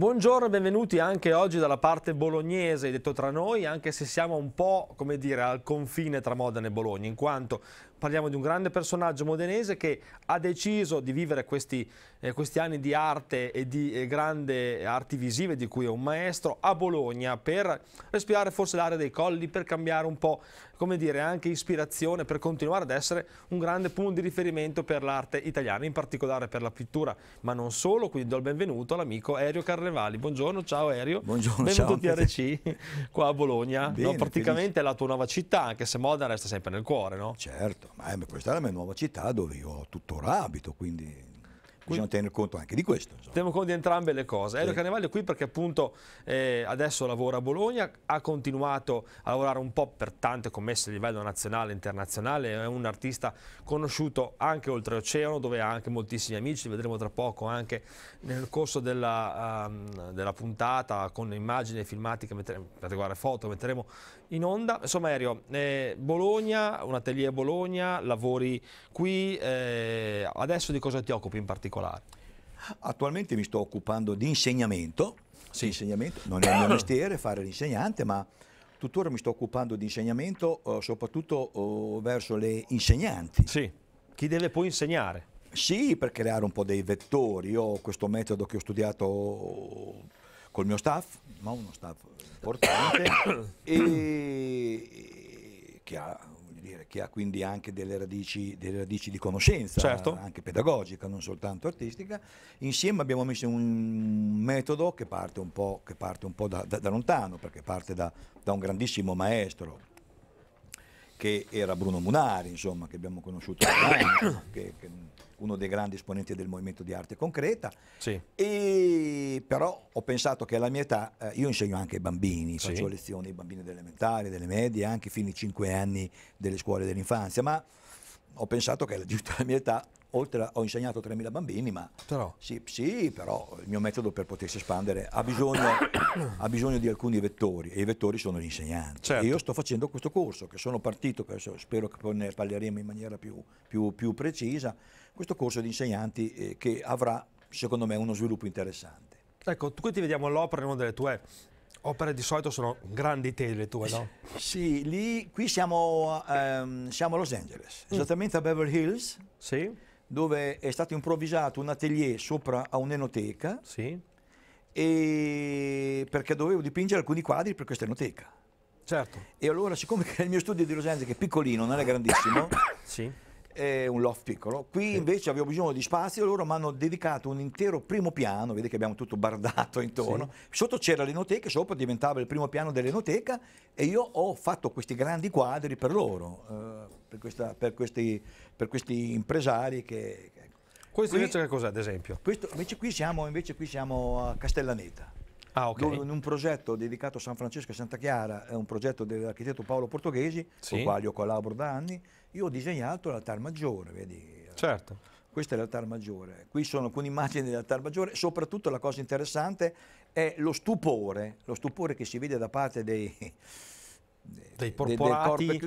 Buongiorno e benvenuti anche oggi dalla parte bolognese, detto tra noi, anche se siamo un po', come dire, al confine tra Modena e Bologna, in quanto parliamo di un grande personaggio modenese che ha deciso di vivere questi, eh, questi anni di arte e di eh, grandi arti visive, di cui è un maestro, a Bologna per respirare forse l'area dei colli, per cambiare un po' come dire, anche ispirazione per continuare ad essere un grande punto di riferimento per l'arte italiana, in particolare per la pittura, ma non solo, quindi do il benvenuto all'amico Erio Carnevali. Buongiorno, ciao Erio. Buongiorno, Benvenuto ciao. a TRC, qua a Bologna. Bene, no, praticamente felice. è la tua nuova città, anche se Modena resta sempre nel cuore, no? Certo, ma questa è la mia nuova città dove io tuttora abito, quindi bisogna tenere conto anche di questo. Insomma. Teniamo conto di entrambe le cose. Sì. Elio Carnevale è qui perché appunto eh, adesso lavora a Bologna, ha continuato a lavorare un po' per tante commesse a livello nazionale e internazionale, è un artista conosciuto anche oltreoceano dove ha anche moltissimi amici, li vedremo tra poco anche nel corso della, um, della puntata con immagini e filmati che metteremo, guardare foto che metteremo in onda. Insomma, Aereo, eh, Bologna, un atelier a Bologna, lavori qui. Eh, adesso di cosa ti occupi in particolare? Attualmente mi sto occupando di insegnamento. Sì. insegnamento. Non è il mio mestiere fare l'insegnante, ma tuttora mi sto occupando di insegnamento eh, soprattutto eh, verso le insegnanti. Sì, chi deve poi insegnare. Sì, per creare un po' dei vettori. Io ho questo metodo che ho studiato eh, col mio staff, ma uno staff importante e che ha, dire, che ha, quindi anche delle radici, delle radici di conoscenza, certo. anche pedagogica, non soltanto artistica. Insieme abbiamo messo un metodo che parte un po', parte un po da, da, da, lontano, perché parte da, da un grandissimo maestro, che era Bruno Munari, insomma, che abbiamo conosciuto, anni, che, che uno dei grandi esponenti del movimento di arte concreta. Sì. E però ho pensato che alla mia età, eh, io insegno anche ai bambini, sì. faccio lezioni ai bambini delle elementari, delle medie, anche fino ai 5 anni delle scuole dell'infanzia, ma ho pensato che giusto alla mia età oltre a, ho insegnato 3.000 bambini, ma però. Sì, sì, però il mio metodo per potersi espandere ha bisogno, ha bisogno di alcuni vettori e i vettori sono gli insegnanti. Certo. io sto facendo questo corso che sono partito, spero che poi ne parleremo in maniera più, più, più precisa, questo corso di insegnanti eh, che avrà secondo me uno sviluppo interessante. Ecco, qui ti vediamo all'opera in una delle tue opere di solito sono grandi tele le tue, no? Sì, lì, qui siamo, um, siamo, a Los Angeles, mm. esattamente a Beverly Hills. Sì dove è stato improvvisato un atelier sopra a un'enoteca sì. perché dovevo dipingere alcuni quadri per questa enoteca. Certo. E allora, siccome il mio studio di Los che è piccolino, non è grandissimo, sì è un loft piccolo. Qui sì. invece avevo bisogno di spazio, loro mi hanno dedicato un intero primo piano, vedi che abbiamo tutto bardato intorno. Sì. Sotto c'era l'enoteca, sopra diventava il primo piano dell'enoteca e io ho fatto questi grandi quadri per loro, eh, per, questa, per, questi, per, questi, impresari che, Questo qui, invece che cos'è ad esempio? Questo, invece qui siamo, invece qui siamo a Castellaneta ah, okay. in un progetto dedicato a San Francesco e Santa Chiara, è un progetto dell'architetto Paolo Portoghesi, sì. con il quale io collaboro da anni, io ho disegnato l'altar maggiore, vedi? Certo. Questo è l'altar maggiore, qui sono alcune immagini dell'altar maggiore, soprattutto la cosa interessante è lo stupore, lo stupore che si vede da parte dei, dei corporati, del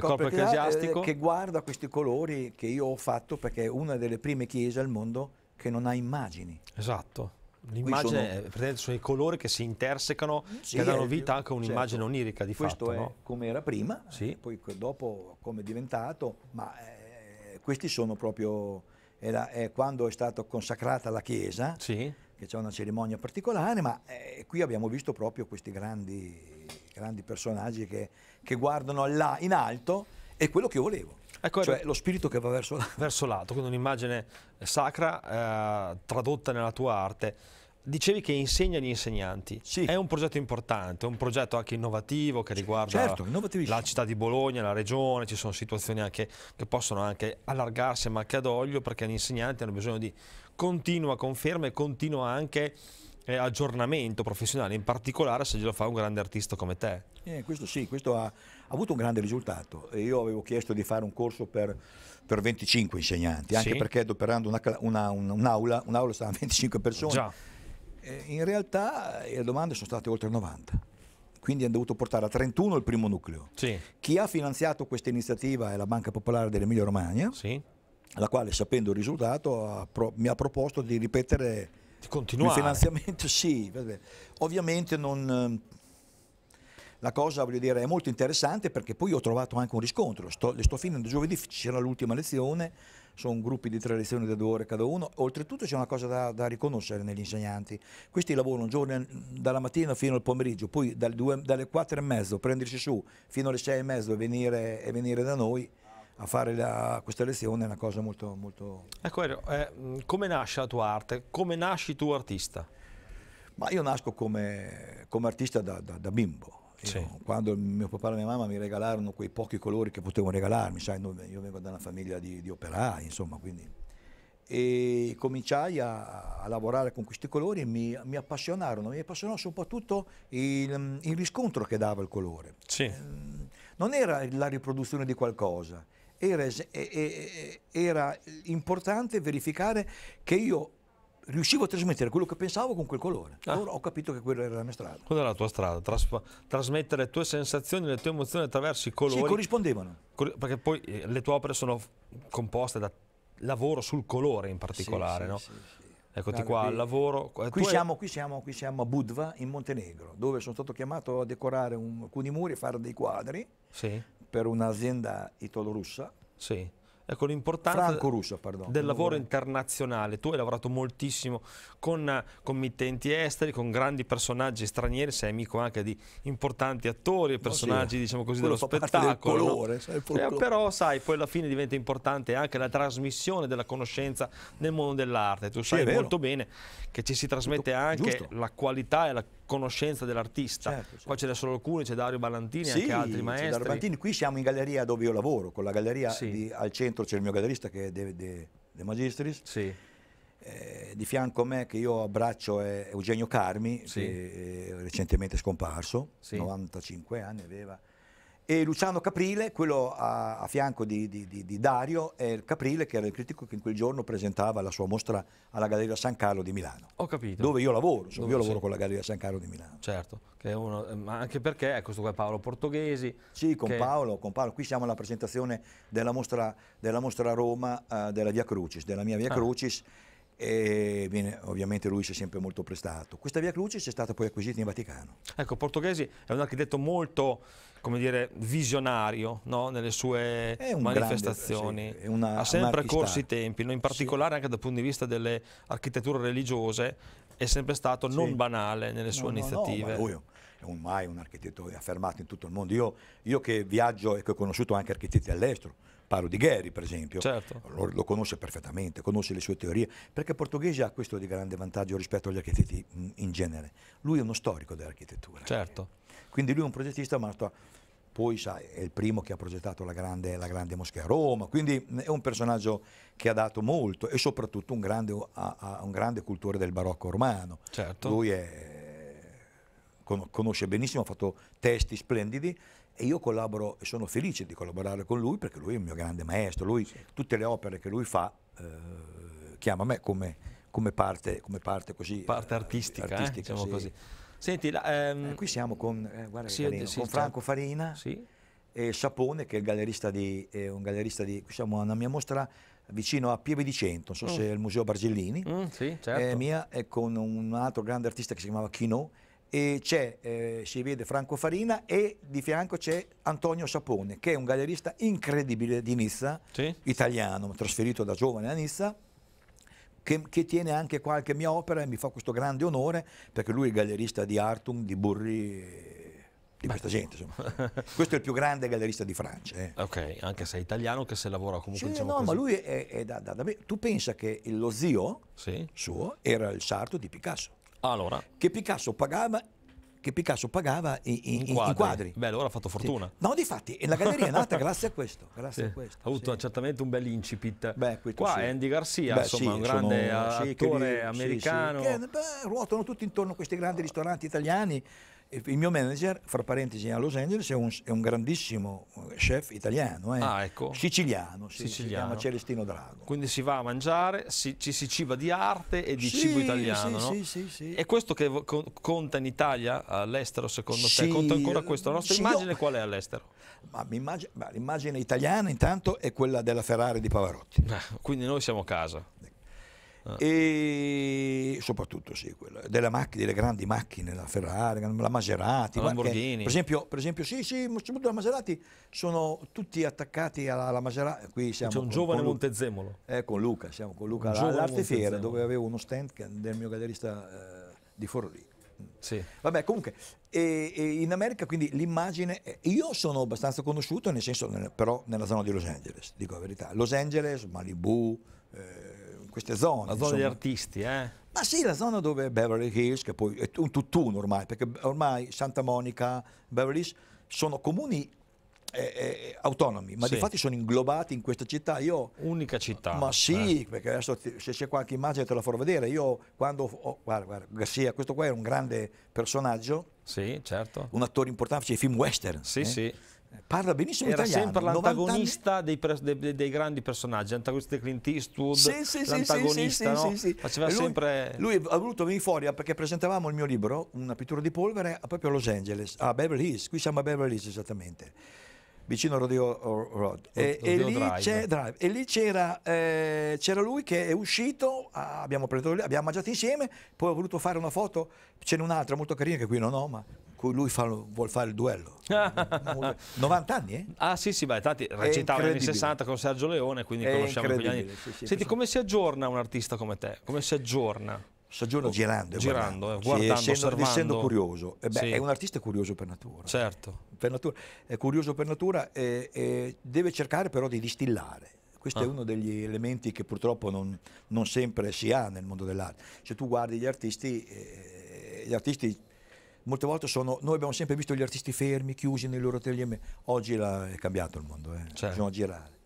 corpo, eh, ecclesiastico, eh, che guarda questi colori che io ho fatto perché è una delle prime chiese al mondo che non ha immagini. Esatto. L'immagine sono... sono... i colori che si intersecano, sì, che danno eh, vita anche a un'immagine certo. onirica di Questo fatto. Questo è no? come era prima, sì. Eh, poi dopo come è diventato, ma eh, questi sono proprio, era, è quando è stata consacrata la chiesa, sì. che c'è una cerimonia particolare, ma eh, qui abbiamo visto proprio questi grandi, grandi personaggi che, che guardano là in alto, è quello che io volevo. Ecco, cioè ecco. lo spirito che va verso l'alto. Verso l'alto, quindi un'immagine sacra eh, tradotta nella tua arte. Dicevi che insegna gli insegnanti, sì. è un progetto importante, è un progetto anche innovativo che riguarda certo, la città di Bologna, la regione, ci sono situazioni anche, che possono anche allargarsi a macchia d'olio perché gli insegnanti hanno bisogno di continua conferma e continua anche eh, aggiornamento professionale, in particolare se glielo fa un grande artista come te. Eh, questo sì, questo ha, ha, avuto un grande risultato. Io avevo chiesto di fare un corso per, per 25 insegnanti, anche sì. perché adoperando un'aula, una, una, un un'aula stavano 25 persone. Già eh, in realtà eh, le domande sono state oltre 90 quindi hanno dovuto portare a 31 il primo nucleo. Sì. Chi ha finanziato questa iniziativa è la Banca Popolare dell'Emilia Romagna, sì. la quale sapendo il risultato ha pro- mi ha proposto di ripetere di il finanziamento. Sì, ovviamente non, ehm, la cosa dire, è molto interessante perché poi ho trovato anche un riscontro, sto, le sto finendo giovedì, c'era l'ultima lezione sono gruppi di tre lezioni da due ore cada uno. Oltretutto c'è una cosa da, da riconoscere negli insegnanti. Questi lavorano un giorno dalla mattina fino al pomeriggio, poi dalle, due, dalle 4 e mezzo prendersi su fino alle sei e mezzo e venire, e venire da noi a fare la, questa lezione è una cosa molto... molto... Ecco, eh, mm, come nasce la tua arte? Come nasci tu artista? Ma io nasco come, come artista da, da, da bimbo sì. Quando mio papà e mia mamma mi regalarono quei pochi colori che potevano regalarmi, sai, io vengo da una famiglia di, di operai, insomma, quindi. E cominciai a, a, lavorare con questi colori e mi, mi appassionarono, mi appassionò soprattutto il, il, riscontro che dava il colore. Sì. Ehm, non era la riproduzione di qualcosa, era, era importante verificare che io riuscivo a trasmettere quello che pensavo con quel colore. Allora ah. ho capito che quella era la mia strada. Quella era la tua strada, Tras trasmettere le tue sensazioni, le tue emozioni attraverso i colori. Sì, corrispondevano. Cor perché poi eh, le tue opere sono composte da lavoro sul colore in particolare, sì, no? Sì, sì, Eccoti no, qua, al lavoro... Qui siamo, qui, siamo, qui siamo, a Budva, in Montenegro, dove sono stato chiamato a decorare un, alcuni muri e fare dei quadri per un'azienda italo-russa. Sì Ecco l'importanza del lavoro internazionale. Tu hai lavorato moltissimo con eh, committenti esteri, con grandi personaggi stranieri, sei amico anche di importanti attori e oh, personaggi no, sì. diciamo così, Quello dello spettacolo. Del colore, no? sai, eh, però sai, poi alla fine diventa importante anche la trasmissione della conoscenza nel mondo dell'arte. Tu sai molto bene che ci si trasmette Tutto, anche giusto. la qualità e la conoscenza dell'artista. Certo, certo. Qua ce ne sono alcuni, c'è Dario Ballantini, sì, anche altri maestri. Dario Ballantini, qui siamo in galleria dove io lavoro, con la galleria sì. di, al centro c'è il mio gallerista che è De, De, De Magistris. Sì. Eh, di fianco a me che io abbraccio è Eugenio Carmi, sì. che eh, è recentemente scomparso, sì. 95 anni aveva e Luciano Caprile, quello a, a fianco di, di, di, di, Dario, è Caprile che era il critico che in quel giorno presentava la sua mostra alla Galleria San Carlo di Milano. Ho capito. Dove io lavoro, dove io lavoro con la Galleria San Carlo di Milano. Certo, uno, eh, ma anche perché è ecco, questo qua è Paolo Portoghesi. Sì, con, che... Paolo, con Paolo, qui siamo alla presentazione della mostra, della mostra a Roma eh, della Via Crucis, della mia Via ah. Crucis e viene, ovviamente lui si è sempre molto prestato. Questa via Crucis è stata poi acquisita in Vaticano. Ecco, Portoghesi è un architetto molto, come dire, visionario no? nelle sue manifestazioni. Grande, sì, una, ha sempre corso i tempi, no? in particolare sì. anche dal punto di vista delle architetture religiose, è sempre stato non banale nelle sue no, iniziative. No, no, mai un architetto affermato in tutto il mondo. Io, io che viaggio e che ho conosciuto anche architetti all'estero, Paro di Gheri, per esempio. Certo. Lo, lo, conosce perfettamente, conosce le sue teorie, perché il Portoghese ha questo di grande vantaggio rispetto agli architetti mm, in genere. Lui è uno storico dell'architettura. Certo. Quindi lui è un progettista, ma poi sa, è il primo che ha progettato la grande, la grande, moschea a Roma, quindi mm, è un personaggio che ha dato molto e soprattutto un grande, ha, ha un grande cultore del barocco romano. Certo. Lui è, conosce benissimo, ha fatto testi splendidi e io collaboro e sono felice di collaborare con lui perché lui è il mio grande maestro, lui, sì. tutte le opere che lui fa eh, chiama me come, come, parte, come parte così. Eh, parte artistica, eh, artistica eh, diciamo sì. così. Senti, la, ehm... Eh, qui siamo con, sì, carino, con Franco Farina e Sapone che è, gallerista di, è un gallerista di, qui siamo a una mia mostra vicino a Pieve di Cento, non so mm. se è il Museo Bargellini, mm, certo. è mia, è con un altro grande artista che si chiamava Chino e c'è, eh, si vede Franco Farina e di fianco c'è Antonio Sapone, che è un gallerista incredibile di Nizza, sì. italiano, trasferito da giovane a Nizza, che, che, tiene anche qualche mia opera e mi fa questo grande onore, perché lui è il gallerista di Artum, di Burri, di Beh. questa gente. Insomma. Questo è il più grande gallerista di Francia. Eh. Ok, anche se è italiano che se lavora comunque sì, diciamo No, così. ma lui è, è da, da, da, Tu pensa che lo zio sì. suo era il sarto di Picasso. Allora. Che Picasso pagava che Picasso pagava in, in, in, quadri. in, quadri. Beh, allora ha fatto fortuna. Sì. No, difatti, la galleria è nata grazie a questo. Grazie sì. a questo ha avuto sì. certamente un bel incipit. Beh, Qua sì. Andy Garcia, beh, insomma, un grande sono, attore che, americano. Che, beh, ruotano tutti intorno a questi grandi ristoranti italiani il mio manager, fra parentesi, a Los Angeles è un, è un grandissimo eh, chef italiano, eh? ah, ecco. siciliano, sì, siciliano, si chiama Celestino Drago. Quindi si va a mangiare, si, ci si ciba di arte e di sì, cibo italiano. Sì, no? sì, sì, sì. È questo che conta in Italia, all'estero secondo sì, te? Conta ancora questo? La nostra immagine io... qual è all'estero? l'immagine italiana intanto è quella della Ferrari di Pavarotti. Eh, quindi noi siamo a casa. Ah. E soprattutto sì, quella, delle, macchine, delle grandi macchine, la Ferrari, la Maserati, la Lamborghini. Che, per, esempio, per esempio, sì, sì, soprattutto la Maserati sono tutti attaccati alla, alla Maserati. Qui siamo C'è un con, giovane con Montezemolo. Eh, con Luca, siamo con Luca all'Artefiera dove avevo uno stand del mio gallerista eh, di Forlì. Mm. Sì. Vabbè, comunque, e, e in America quindi l'immagine, eh, io sono abbastanza conosciuto, nel senso, nel, però nella zona di Los Angeles, dico la verità. Los Angeles, Malibu, eh, queste zone. La zona insomma. degli artisti, eh? Ma sì, la zona dove Beverly Hills, che poi è un tutt'uno ormai, perché ormai Santa Monica, Beverly Hills sono comuni eh, eh, autonomi, ma sì. di fatti sono inglobati in questa città. Io, Unica città. Ma sì, eh. perché adesso se c'è qualche immagine te la farò vedere. Io quando, oh, guarda, guarda, Garcia, questo qua era un grande personaggio. Sì, certo. Un attore importante, faceva cioè i film western. Sì, eh? sì parla benissimo era italiano. sempre l'antagonista dei, dei, dei, grandi personaggi, l'antagonista di Clint Eastwood, sì, sì, l'antagonista, sì, sì, no? sì, lui, sempre... lui, ha voluto venire fuori ah, perché presentavamo il mio libro, una pittura di polvere, proprio a Los Angeles, a Beverly Hills, qui siamo a Beverly Hills esattamente, vicino a Rodeo Road. E, e, lì c'era, eh, lui che è uscito, ah, abbiamo, preso, abbiamo mangiato insieme, poi ho voluto fare una foto, ce n'è un'altra molto carina che qui non ho, ma cui lui fa, vuole fare il duello. 90 anni, eh? Ah sì, sì, beh, tanti recitava negli anni 60 con Sergio Leone, quindi È conosciamo quegli anni. Sì, sì, Senti, come si aggiorna un artista come te? Come si aggiorna? soggiorno oh, girando, girando guardando, eh, guardando essendo, essendo, curioso. Eh beh, sì. È un artista curioso per natura. Certo. Per natura è curioso per natura e, e deve cercare però di distillare. Questo ah. è uno degli elementi che purtroppo non, non, sempre si ha nel mondo dell'arte. Se tu guardi gli artisti, eh, gli artisti molte volte sono, noi abbiamo sempre visto gli artisti fermi, chiusi nei loro atelier, oggi è cambiato il mondo, eh. certo. bisogna girare.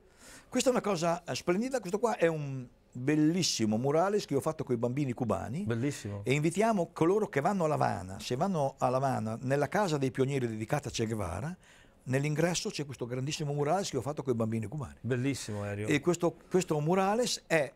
Questa è una cosa eh, splendida, questo qua è un bellissimo murales che ho fatto con i bambini cubani. Bellissimo. E invitiamo coloro che vanno a Lavana, se vanno a Lavana, nella casa dei pionieri dedicata a Che Guevara, nell'ingresso c'è questo grandissimo murales che ho fatto con i bambini cubani. Bellissimo, Aereo. E questo, questo murales è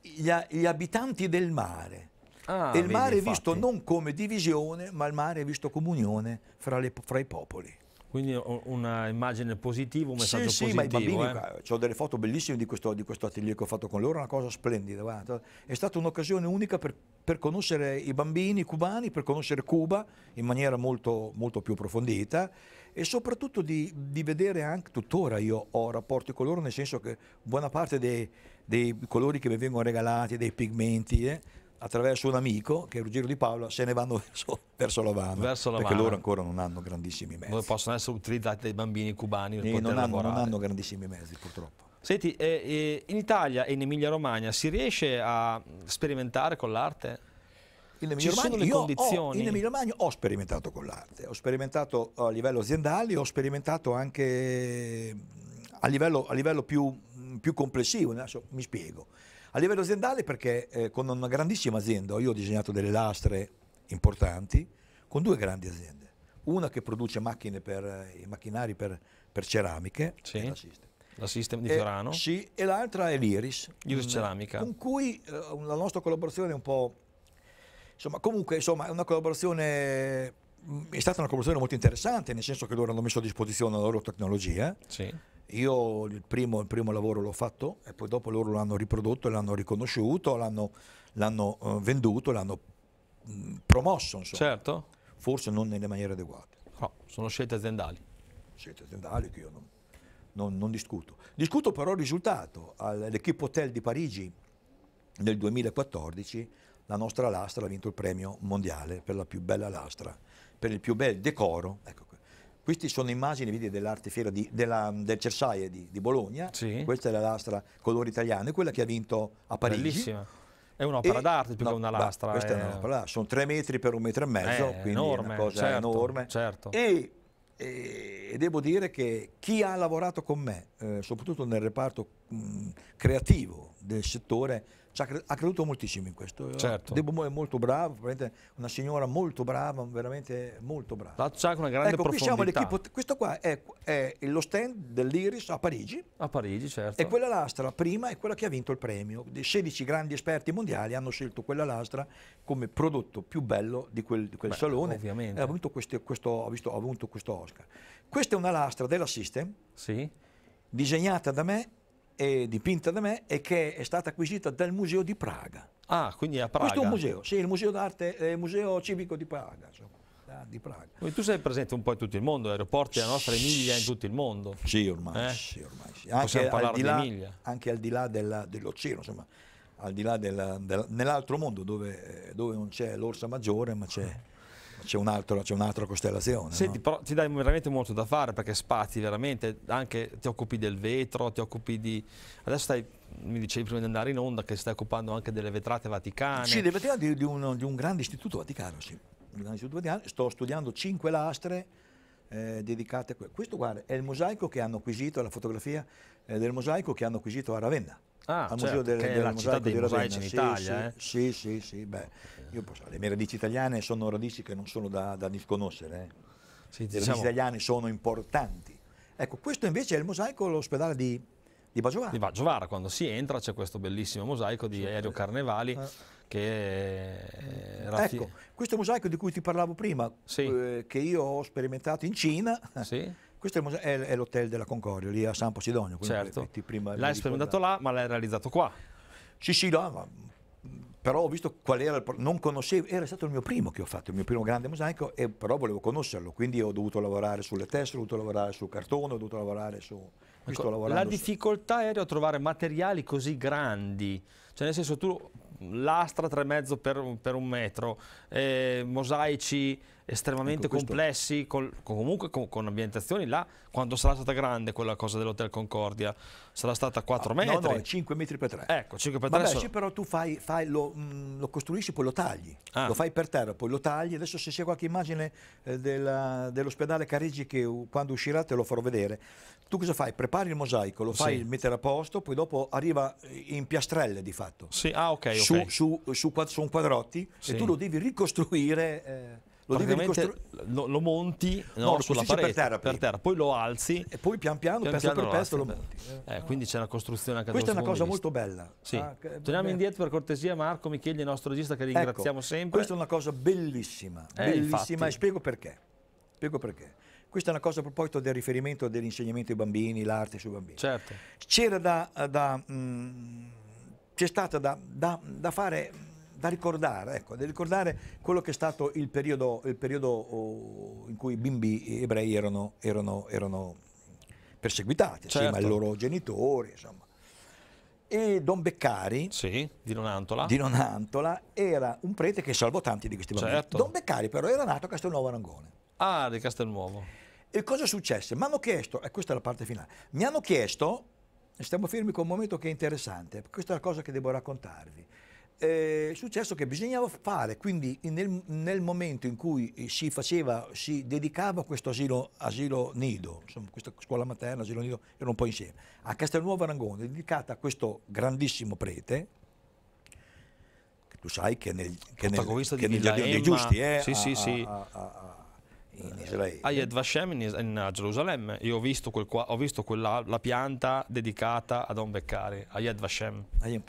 gli, gli abitanti del mare Ah, e il mare è visto non come divisione, ma il mare è visto come unione fra, le, fra i popoli. Quindi una immagine positiva, un messaggio sì, positivo. Sì, ma i bambini, eh? ho delle foto bellissime di questo, di questo, atelier che ho fatto con loro, una cosa splendida. Guarda. È stata un'occasione unica per, per, conoscere i bambini cubani, per conoscere Cuba in maniera molto, molto più approfondita e soprattutto di, di, vedere anche, tuttora io ho rapporti con loro, nel senso che buona parte dei, dei colori che mi vengono regalati, dei pigmenti, eh, attraverso un amico, che è Ruggero Di Paola, se ne vanno verso, verso L'Avana, verso perché loro ancora non hanno grandissimi mezzi. Dove possono essere utilizzati dai bambini cubani per poter non hanno, non hanno grandissimi mezzi purtroppo. Senti, eh, eh, in Italia e in Emilia Romagna si riesce a sperimentare con l'arte? In Emilia, ho, in Emilia Romagna ho sperimentato con l'arte, ho sperimentato a livello aziendale, ho sperimentato anche mm, a livello, a livello più, più complessivo, adesso mi spiego. A livello aziendale perché eh, con una grandissima azienda io ho disegnato delle lastre importanti con due grandi aziende. Una che produce macchine per, eh, macchinari per, per ceramiche, sì. la System. La System di Fiorano. Sì, e l'altra è l'Iris. L'Iris mm, Ceramica. Con cui eh, la nostra collaborazione è un po'... Insomma, comunque, insomma, è una collaborazione... Mm, è stata una collaborazione molto interessante, nel senso che loro hanno messo a disposizione la loro tecnologia. Sì io il primo, il primo lavoro l'ho fatto e poi dopo loro l'hanno riprodotto, l'hanno riconosciuto, l'hanno, l'hanno uh, venduto, l'hanno mh, mm, promosso, insomma. Certo. Forse non nelle maniere adeguate. No, sono scelte aziendali. Scelte aziendali che io non, non, non discuto. Discuto però il risultato. All'Equipe Hotel di Parigi nel 2014 la nostra lastra ha vinto il premio mondiale per la più bella lastra, per il più bel decoro. Ecco, queste sono immagini vedi, dell'artefiera della, del Cersaie di, di Bologna, sì. questa è la lastra colore italiano, quella che ha vinto a Parigi. Bellissima. È un'opera d'arte più no, che una lastra. Beh, questa è, è eh. un'opera d'arte, sono tre metri per un metro e mezzo, è eh, quindi enorme, è una cosa certo, enorme. Certo. E, e, devo dire che chi ha lavorato con me, eh, soprattutto nel reparto mh, creativo del settore, ha creduto moltissimo in questo. Certo. Debo è molto bravo, una signora molto brava, veramente molto brava. C'è anche una grande ecco, profondità. questo qua è, è, lo stand dell'Iris a Parigi. A Parigi, certo. E quella lastra prima è quella che ha vinto il premio. 16 grandi esperti mondiali hanno scelto quella lastra come prodotto più bello di quel, di quel Beh, salone. Ovviamente. Ha avuto questo, questo, questo, Oscar. Questa è una lastra della System. Sì. Disegnata da me e dipinta da me e che è stata acquisita dal Museo di Praga. Ah, quindi a Praga. Questo è un museo, sì, il Museo d'Arte, eh, il Museo Civico di Praga, insomma. Di Praga. Quindi tu sei presente un po' in tutto il mondo, aeroporti della nostra Emilia in tutto il mondo. Sì, ormai. Eh? Sì, ormai sì. Anche, Possiamo parlare di, là, Emilia. anche al di là dell'oceano, insomma, al di là del, del, nell'altro mondo dove, eh, dove non c'è l'orsa maggiore ma c'è eh c'è, un un'altra costellazione. Senti, no? però ti dai veramente molto da fare perché spazi veramente, anche ti occupi del vetro, ti occupi di... Adesso stai, mi dicevi prima di andare in onda che stai occupando anche delle vetrate vaticane. Sì, delle vetrate di, di, un, di un, grande istituto vaticano, sì. Un grande istituto vaticano. Sto studiando cinque lastre eh, dedicate a questo. Questo guarda, è il mosaico che hanno acquisito, la fotografia eh, del mosaico che hanno acquisito a Ravenna ah, al Museo certo, del, del, del Mosaico di Ravenna. in sì, Italia, sì, eh? sì, sì, sì, beh, io posso, le mie radici italiane sono radici che non sono da, da disconoscere, eh. sì, diciamo. le radici diciamo- italiane sono importanti. Ecco, questo invece è il mosaico dell'ospedale di, di Bagiovara. Di Bagiovara, quando si entra c'è questo bellissimo mosaico di Aereo Carnevali. Eh. Che era eh, ecco, questo mosaico di cui ti parlavo prima, sì. eh, che io ho sperimentato in Cina, sì eh, questo è, l'hotel della Concordia, lì a San Posidonio. Certo, l'hai sperimentato là, ma l'hai realizzato qua. Sì, sì, là, ma però ho visto qual era il non conoscevo, era stato il mio primo che ho fatto, il mio primo grande mosaico, e però volevo conoscerlo, quindi ho dovuto lavorare sulle teste, ho dovuto lavorare sul cartone, ho dovuto lavorare su... Ecco, la difficoltà su... era trovare materiali così grandi, cioè nel senso tu lastra tre 3,5 per, per un metro, eh, mosaici estremamente ecco complessi, col, comunque con, con, ambientazioni là, quando sarà stata grande quella cosa dell'Hotel Concordia, sarà stata 4 ah, metri. No, no, 5 metri per 3. Ecco, 5 per 3. Vabbè, so. sì, però tu fai, fai lo, mh, mm, lo, costruisci, poi lo tagli, ah. lo fai per terra, poi lo tagli, adesso se c'è qualche immagine eh, dell'ospedale Carigi che quando uscirà te lo farò vedere, tu cosa fai? Prepari il mosaico, lo fai sì. mettere a posto, poi dopo arriva eh, in piastrelle di fatto. Sì, ah ok. Su, okay. Su, su, su, quadrotti sì. e tu lo devi ricostruire. Eh, lo, devi ricostruire. Lo, lo, monti no, no, sulla parete per terra, per terra, poi lo alzi e poi pian piano, pian pezzo piano per pezzo lo, lo monti. Eh, eh, quindi c'è una costruzione anche Questa è una cosa molto bella. Sì. Ah, Torniamo beh. indietro per cortesia, Marco Micheli, il nostro regista, che ringraziamo ecco, sempre. Questa è una cosa bellissima, eh, bellissima infatti. e spiego perché. Spiego perché questa è una cosa a proposito del riferimento dell'insegnamento ai bambini, l'arte sui bambini. Certo. C'era da, da mh, mm, c'è stata da, da, da, fare, da ricordare, ecco, da ricordare quello che è stato il periodo, il periodo oh, in cui i bimbi ebrei erano, erano, erano perseguitati certo. assieme ai loro genitori, insomma. E Don Beccari, sì, di, Nonantola. di Nonantola, era un prete che salvò tanti di questi bambini. Certo. Don Beccari però era nato a Castelnuovo Arangone. Ah, di Castelnuovo. E cosa successe? Mi hanno chiesto, e questa è la parte finale, mi hanno chiesto, stiamo fermi con un momento che è interessante, questa è la cosa che devo raccontarvi. Eh, è successo che bisognava fare, quindi nel, nel momento in cui si faceva, si dedicava a questo asilo, asilo, nido, insomma questa scuola materna, asilo nido, erano un po' insieme, a Castelnuovo Arangone, dedicata a questo grandissimo prete, tu sai che nel, che nel, che nel giardino dei giusti, eh, sì, a, sì, sì. A, a, in Israele. A Yad Vashem in, Gerusalemme. Io ho visto, quel qua, ho visto quella, la pianta dedicata ad Don Beccari, a Yad Vashem. Vashem.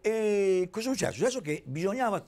E cosa è successo? È successo che bisognava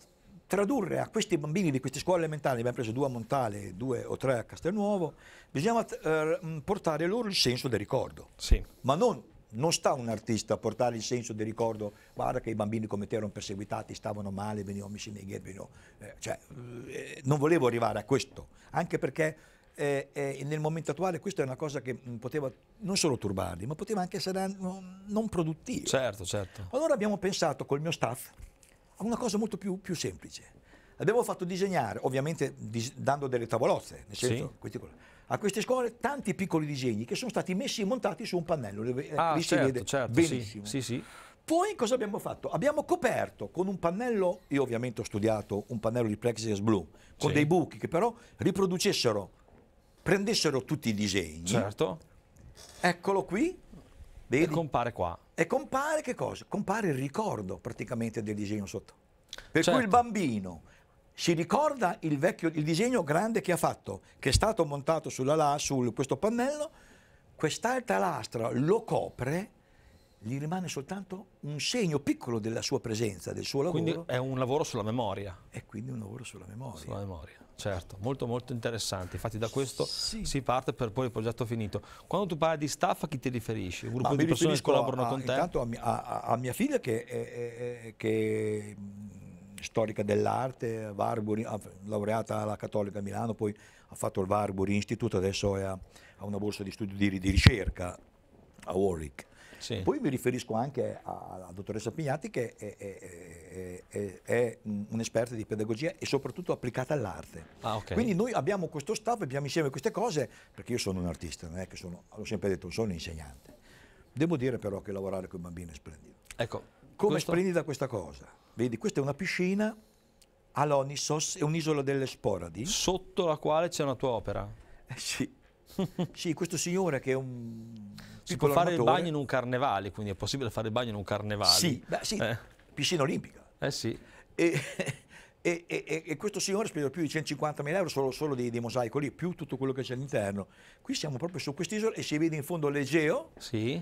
tradurre a questi bambini di queste scuole elementari, abbiamo preso due a Montale, due o tre a Castelnuovo, bisognava eh, portare loro il senso del ricordo. Sì. Ma non non sta un artista a portare il senso di ricordo, guarda che i bambini come te erano perseguitati, stavano male, venivano messi nei ghetti, eh, cioè, eh, non volevo arrivare a questo, anche perché eh, eh nel momento attuale questa è una cosa che mm, poteva non solo turbarli, ma poteva anche essere non produttiva. Certo, certo. Allora abbiamo pensato col mio staff a una cosa molto più, più semplice. Abbiamo fatto disegnare, ovviamente dis dando delle tavolozze, nel senso, sì. questi, a queste scuole tanti piccoli disegni che sono stati messi e montati su un pannello, dove eh, ah, lì certo, si vede certo, benissimo. Sì, sì, sì. Poi cosa abbiamo fatto? Abbiamo coperto con un pannello, io ovviamente ho studiato un pannello di plexiglass blu, con dei buchi che però riproducessero, prendessero tutti i disegni. Certo. Eccolo qui. Vedi? E compare qua. E compare che cosa? Compare il ricordo praticamente del disegno sotto. Per certo. cui il bambino si ricorda il, vecchio, il disegno grande che ha fatto, che è stato montato sulla là, su questo pannello, quest'altra lastra lo copre, gli rimane soltanto un segno piccolo della sua presenza, del suo lavoro. Quindi è un lavoro sulla memoria. È quindi un lavoro sulla memoria. Sulla memoria, certo, molto molto interessante. Infatti da questo sì. si parte per poi il progetto finito. Quando tu parli di staff, a chi ti riferisci? Un gruppo Ma ah, di persone che collaborano a, con te? Intanto a, a, a, mia figlia che, eh, eh, che storica dell'arte, Varbury, ah, laureata alla Cattolica a Milano, poi ha fatto il Varbury Institute, adesso ha una borsa di studio di, di ricerca a Warwick. Sì. Poi mi riferisco anche alla dottoressa Pignati che è, è, è, è un'esperta di pedagogia e soprattutto applicata all'arte. Ah, okay. Quindi noi abbiamo questo staff, abbiamo insieme queste cose, perché io sono un artista, non è che sono, l'ho sempre detto, sono un insegnante. Devo dire però che lavorare con i bambini è splendido. Ecco, come Questo... splendida questa cosa? Vedi, questa è una piscina all'Onissos, è un'isola delle Sporadi. Sotto la quale c'è una tua opera. Eh, sì. sì, questo signore che è un... Si può fare armatore. il bagno in un carnevale, quindi è possibile fare il bagno in un carnevale. Sì, beh, sì eh. piscina olimpica. Eh sì. E, e, e, e, questo signore spende più di 150.000 euro solo, solo di, di, mosaico lì, più tutto quello che c'è all'interno. Qui siamo proprio su quest'isola e si vede in fondo l'Egeo. Sì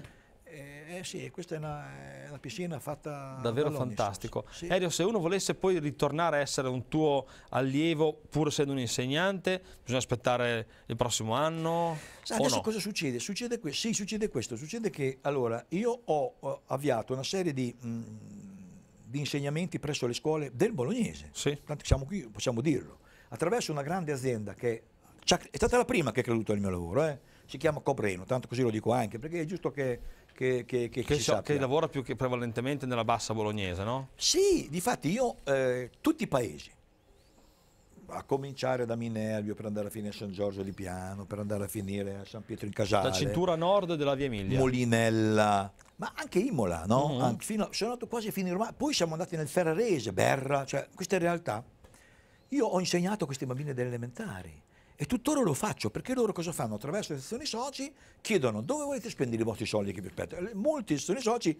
eh, eh, sì, questa è una, è una, piscina fatta... Davvero da fantastico. Sì. Erio, se uno volesse poi ritornare a essere un tuo allievo, pur essendo un insegnante, bisogna aspettare il prossimo anno? Sì, adesso no? cosa succede? Succede, que sì, succede, questo, succede che allora io ho avviato una serie di, mh, mm, di insegnamenti presso le scuole del bolognese, sì. tanto siamo qui, possiamo dirlo, attraverso una grande azienda che è stata la prima che ha creduto al mio lavoro, eh? si chiama Copreno, tanto così lo dico anche, perché è giusto che che, che, che, che, so, che lavora più che prevalentemente nella bassa bolognese, no? Sì, difatti io, eh, tutti i paesi, a cominciare da Minervio per andare a finire a San Giorgio di Piano, per andare a finire a San Pietro in Casale. La cintura nord della Via Emilia. Molinella, ma anche Imola, no? Mm -hmm. anche fino, sono andato quasi fino in Roma, poi siamo andati nel Ferrarese, Berra, cioè queste realtà. Io ho insegnato a questi bambini delle elementari e tuttora lo faccio, perché loro cosa fanno? Attraverso le sezioni soci chiedono dove volete spendere i vostri soldi che vi aspettano. Molti sezioni soci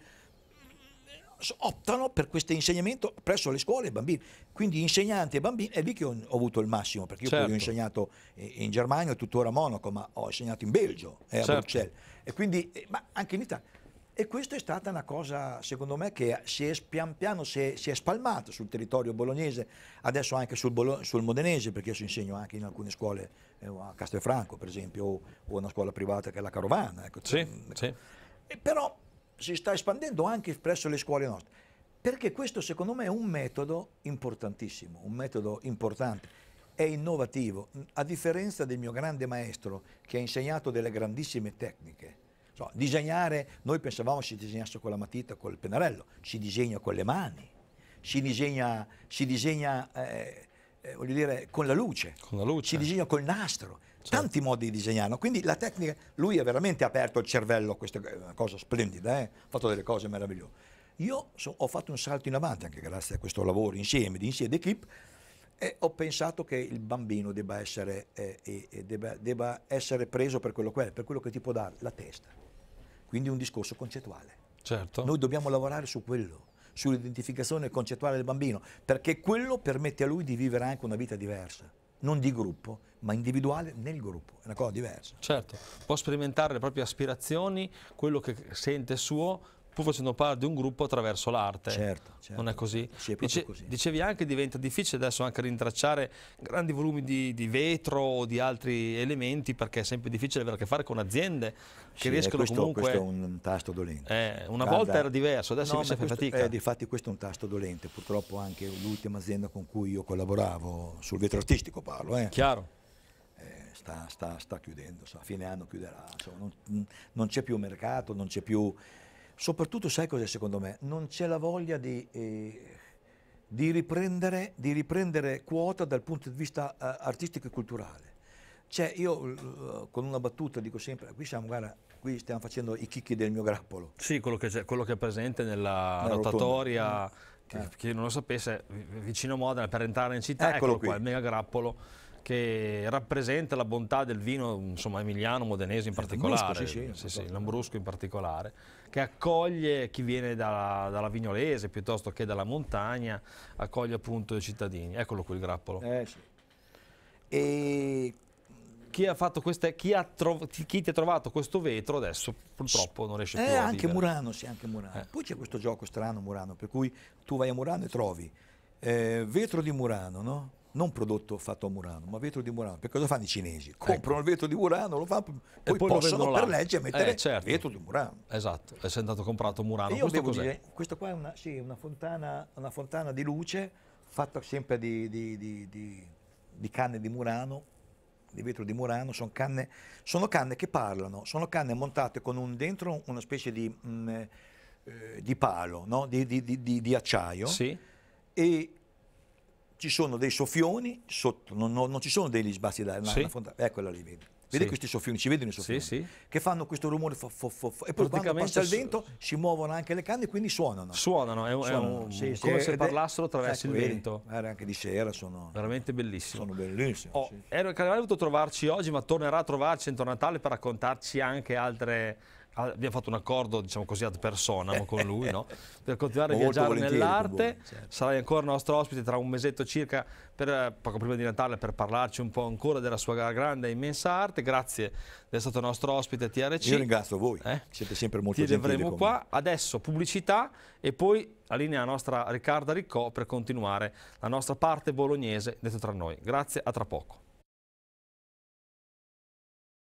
optano per questo insegnamento presso le scuole e bambini. Quindi insegnanti e bambini è lì che ho, ho avuto il massimo, perché io certo. ho insegnato in Germania, tuttora a Monaco, ma ho insegnato in Belgio, eh, a certo. Bruxelles. E quindi, eh, ma anche in Italia e questa è stata una cosa, secondo me, che si è, pian piano si è, si è spalmata sul territorio bolognese, adesso anche sul, Bolo, sul modenese, perché io insegno anche in alcune scuole, eh, a Castelfranco per esempio, o, o, una scuola privata che è la Carovana. Ecco. Sì, ecco. sì. E però si sta espandendo anche presso le scuole nostre, perché questo secondo me è un metodo importantissimo, un metodo importante è innovativo, a differenza del mio grande maestro che ha insegnato delle grandissime tecniche, So, cioè, disegnare, noi pensavamo si disegnasse con la matita, con il pennarello, si disegna con le mani, si disegna, si disegna eh, eh, voglio dire, con la luce, con la luce. si disegna col nastro, certo. tanti modi di disegnare. Quindi la tecnica, lui ha veramente aperto il cervello a questa eh, cosa splendida, eh? ha fatto delle cose meravigliose. Io so, ho fatto un salto in avanti anche grazie a questo lavoro insieme, di insieme d'equipe, e ho pensato che il bambino debba essere, eh, eh, debba, debba essere preso per quello, per quello che ti può dare la testa. Quindi un discorso concettuale. Certo. Noi dobbiamo lavorare su quello, sull'identificazione concettuale del bambino, perché quello permette a lui di vivere anche una vita diversa non di gruppo, ma individuale nel gruppo, è una cosa diversa. Certo, può sperimentare le proprie aspirazioni, quello che sente suo pur facendo parte di un gruppo attraverso l'arte. Certo, certo. Non è così? Sì, è Dice, così. Dicevi anche che diventa difficile adesso anche rintracciare grandi volumi di, di, vetro o di altri elementi perché è sempre difficile avere a che fare con aziende che sì, eh, riescono questo, comunque... questo è un tasto dolente. Eh, una Guarda, volta era diverso, adesso no, invece fa fatica. Eh, difatti questo è un tasto dolente, purtroppo anche l'ultima azienda con cui io collaboravo, sul vetro artistico parlo, eh. Chiaro. Eh, sta, sta, sta, chiudendo, a fine anno chiuderà, so, non, non c'è più mercato, non c'è più Soprattutto sai cos'è secondo me? Non c'è la voglia di, eh, di, riprendere, di, riprendere, quota dal punto di vista eh, artistico e culturale. Cioè io eh, con una battuta dico sempre, qui siamo, guarda, qui stiamo facendo i chicchi del mio grappolo. Sì, quello che, quello che è presente nella, nella rotatoria, mm. che, eh. chi non lo sapesse, vicino a Modena, per entrare in città, eccolo, eccolo qua, il mega grappolo che rappresenta la bontà del vino insomma, emiliano, modenese in particolare, Lambrusco, sì, sì, sì, Lambrusco in particolare che accoglie chi viene dalla, dalla, Vignolese piuttosto che dalla montagna, accoglie appunto i cittadini. Eccolo qui il grappolo. Eh, sì. E chi ha, queste, chi, ha chi, ti ha trovato questo vetro adesso purtroppo non riesce eh, più a anche vivere. Murano, sì, anche Murano. Eh. Poi c'è questo gioco strano Murano, per cui tu vai a Murano e trovi eh, vetro di Murano, no? non prodotto fatto a Murano, ma vetro di Murano. Perché cosa fanno i cinesi? Ecco. Comprano ecco. il vetro di Murano, lo fanno, poi, poi possono per legge mettere eh, certo. vetro di Murano. Esatto, essendo stato comprato a Murano. E io questo cos'è? Dire, questa qua è una, sì, una, fontana, una, fontana, di luce fatta sempre di, di, di, di, canne di Murano, di vetro di Murano, sono canne, sono canne che parlano, sono canne montate con un, dentro una specie di, mh, mm, eh, palo, no? di, acciaio. Sì. E ci sono dei soffioni sotto, non, non, non ci sono degli sbassi da d'aria, sì. eccola lì, vedi. Vedi sì. questi soffioni, ci vedono i soffioni? Sì, sì. Che fanno questo rumore fo, fo, fo, e poi quando passa il vento si muovono anche le canne e quindi suonano. Suonano, è, un, suonano, è un, sì, come se parlassero attraverso ecco, il vento. Era anche di sera, sono... Veramente bellissimo. Sono bellissimo, oh, sì. Ero, è venuto a trovarci oggi, ma tornerà a trovarci entro Natale per raccontarci anche altre Ah, abbiamo fatto un accordo, diciamo così, ad personam con lui, no? per continuare a viaggiare nell'arte. Certo. Sarai ancora nostro ospite tra un mesetto circa, per, eh, poco prima di Natale, per parlarci un po' ancora della sua grande e immensa arte. Grazie di essere stato nostro ospite TRC. Io ringrazio voi, eh? siete sempre molto Ti gentili. Ti avremo qua. Me. Adesso pubblicità e poi la linea alla nostra Riccarda Riccò per continuare la nostra parte bolognese detto tra noi. Grazie, a tra poco.